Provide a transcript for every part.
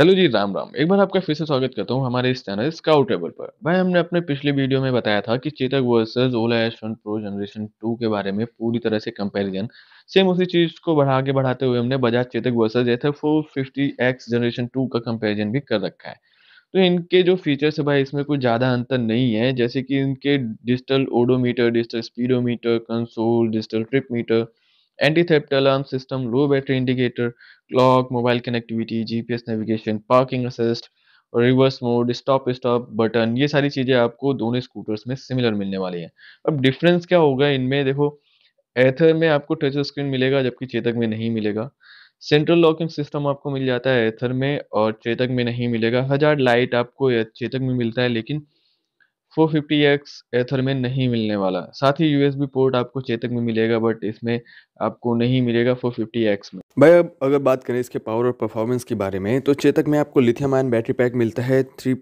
hello जी राम राम एक बार आपका फिर से स्वागत करता हूँ हमारे इस चैनल स्काउट टेबल पर भाई हमने अपने पिछले वीडियो में बताया था कि Chetak versus Ola S one pro generation two के बारे में पूरी तरह से कंपैरिजन सेम उसी चीज़ को बढ़ा के बढ़ाते हुए हमने Bajaj Chetak versus Ather four fifty X generation two का कंपेरिजन भी कर रखा है तो इनके जो फीचर्स है भाई इसमें कुछ ज़्यादा अंतर नहीं है जैसे कि इनके digital odometer digital speedometer console digital trip meter anti theft alarm system low battery indicator clock mobile connectivity gps navigation parking assist reverse mode stop stop button ये सारी चीज़ें आपको दोनों स्कूटर्स में सिमिलर मिलने वाली हैं अब डिफरेंस क्या होगा इनमें देखो एथर में आपको टच स्क्रीन मिलेगा जबकि चेतक में नहीं मिलेगा सेंट्रल लॉकिंग सिस्टम आपको मिल जाता है एथर में और चेतक में नहीं मिलेगा हजार लाइट आपको चेतक में मिलता है लेकिन 450x एथर में नहीं मिलने वाला साथ ही यूएसबी पोर्ट आपको चेतक में मिलेगा बट इसमें आपको नहीं मिलेगा 450x में भाई अब अगर बात करें इसके पावर और परफॉर्मेंस के बारे में तो चेतक में आपको लिथियम आयन बैटरी पैक मिलता है 3.2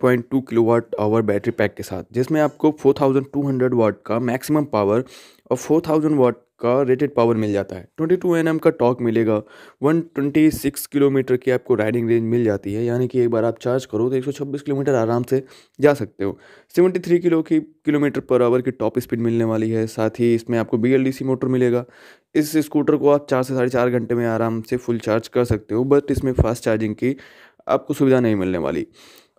किलोवाट आवर बैटरी पैक के साथ जिसमें आपको 4200 वाट का मैक्सिमम पावर और 4000 वाट का रेटेड पावर मिल जाता है 22 टू एन का टॉक मिलेगा 126 किलोमीटर की आपको राइडिंग रेंज मिल जाती है यानी कि एक बार आप चार्ज करो तो 126 किलोमीटर आराम से जा सकते हो 73 किलो की किलोमीटर पर आवर की टॉप स्पीड मिलने वाली है साथ ही इसमें आपको बी मोटर मिलेगा इस स्कूटर को आप चार से साढ़े चार घंटे में आराम से फुल चार्ज कर सकते हो बट इसमें फास्ट चार्जिंग की आपको सुविधा नहीं मिलने वाली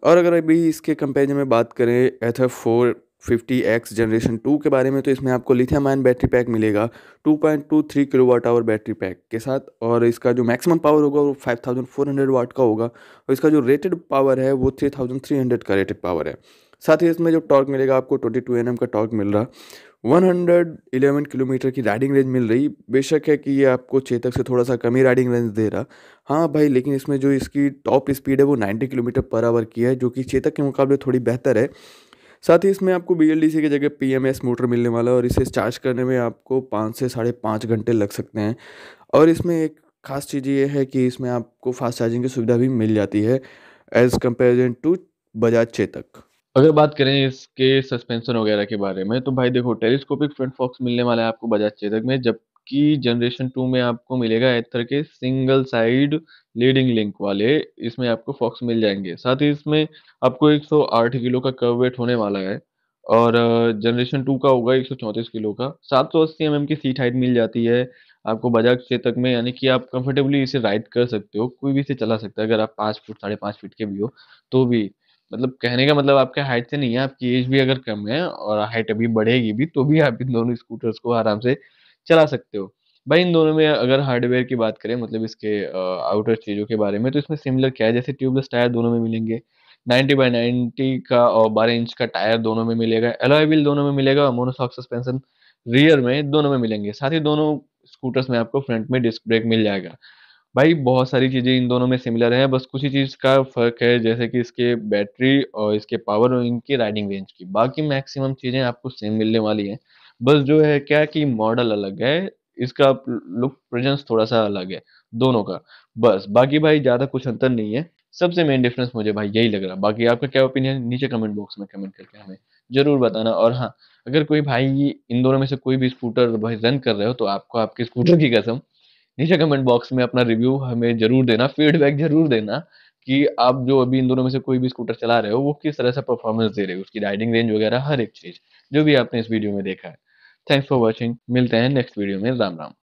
और अगर अभी इसके कंपेरिजन में बात करें Ather four fifty X generation two के बारे में तो इसमें आपको लिथियम आयन बैटरी पैक मिलेगा two point two three kilo watt hour battery pack के साथ और इसका जो मैक्सिमम पावर होगा वो five thousand four hundred watt का होगा और इसका जो रेटेड पावर है वो थ्री थाउजेंड थ्री हंड्रेड का रेटेड पावर है साथ ही इसमें जो टॉर्क मिलेगा आपको ट्वेंटी टू एन एम का टॉर्क मिल रहा वन हंड्रेड इलेवन किलोमीटर की राइडिंग रेंज मिल रही बेशक है कि ये आपको चेतक से थोड़ा सा कम ही राइडिंग रेंज दे रहा हाँ भाई लेकिन इसमें जो इसकी टॉप स्पीड है वो नाइन्टी किलोमीटर पर आवर की है जो कि चेतक के मुकाबले थोड़ी बेहतर है साथ ही इसमें आपको बी की जगह पी मोटर मिलने वाला है और इसे चार्ज करने में आपको पाँच से साढ़े पाँच घंटे लग सकते हैं और इसमें एक खास चीज़ ये है कि इसमें आपको फास्ट चार्जिंग की सुविधा भी मिल जाती है as compare to Bajaj Chetak अगर बात करें इसके सस्पेंशन वगैरह के बारे में तो भाई देखो टेलीस्कोपिक फ्रंट फॉक्स मिलने वाला है आपको बजाज चेतक में जब जबकि जनरेशन टू में आपको मिलेगा एथर के सिंगल साइड लीडिंग लिंक वाले इसमें आपको फॉक्स मिल जाएंगे साथ ही इसमें आपको 108 किलो का कव वेट होने वाला है और जनरेशन uh, टू का होगा 134 किलो का 780 एमएम की सीट हाइट मिल जाती है आपको बजाज चेतक में यानी कि आप कंफर्टेबली इसे राइड कर सकते हो कोई भी इसे चला सकता है अगर आप पाँच फुट साढ़े पाँच फीट के भी हो तो भी मतलब कहने का मतलब आपके हाइट से नहीं है आपकी एज भी अगर कम है और हाइट अभी बढ़ेगी भी तो भी आप इन दोनों स्कूटर्स को आराम से चला सकते हो भाई इन दोनों में अगर हार्डवेयर की बात करें मतलब इसके आउटर चीज़ों के बारे में तो इसमें सिमिलर क्या है जैसे ट्यूबलेस टायर दोनों में मिलेंगे 90 बाय 90 का और 12 इंच का टायर दोनों में मिलेगा एलोएबिल दोनों में मिलेगा और मोनोसॉक सस्पेंशन रियर में दोनों में मिलेंगे साथ ही दोनों स्कूटर्स में आपको फ्रंट में डिस्क ब्रेक मिल जाएगा भाई बहुत सारी चीज़ें इन दोनों में सिमिलर है बस कुछ ही चीज़ का फ़र्क है जैसे कि इसके बैटरी और इसके पावर और इनकी राइडिंग रेंज की बाकी मैक्सिमम चीज़ें आपको सेम मिलने वाली हैं बस जो है क्या कि मॉडल अलग है इसका लुक प्रेजेंस थोड़ा सा अलग है दोनों का बस बाकी भाई ज़्यादा कुछ अंतर नहीं है सबसे मेन डिफरेंस मुझे भाई यही लग रहा बाकी आपका क्या ओपिनियन नीचे कमेंट बॉक्स में कमेंट करके हमें ज़रूर बताना और हाँ अगर कोई भाई इन दोनों में से कोई भी स्कूटर भाई रन कर रहे हो तो आपको आपके स्कूटर की कसम नीचे कमेंट बॉक्स में अपना रिव्यू हमें जरूर देना फीडबैक जरूर देना कि आप जो अभी इन दोनों में से कोई भी स्कूटर चला रहे हो वो किस तरह से परफॉर्मेंस दे रहे हो उसकी राइडिंग रेंज वगैरह हर एक चीज़ जो भी आपने इस वीडियो में देखा है थैंक्स फॉर वॉचिंग मिलते हैं नेक्स्ट वीडियो में राम राम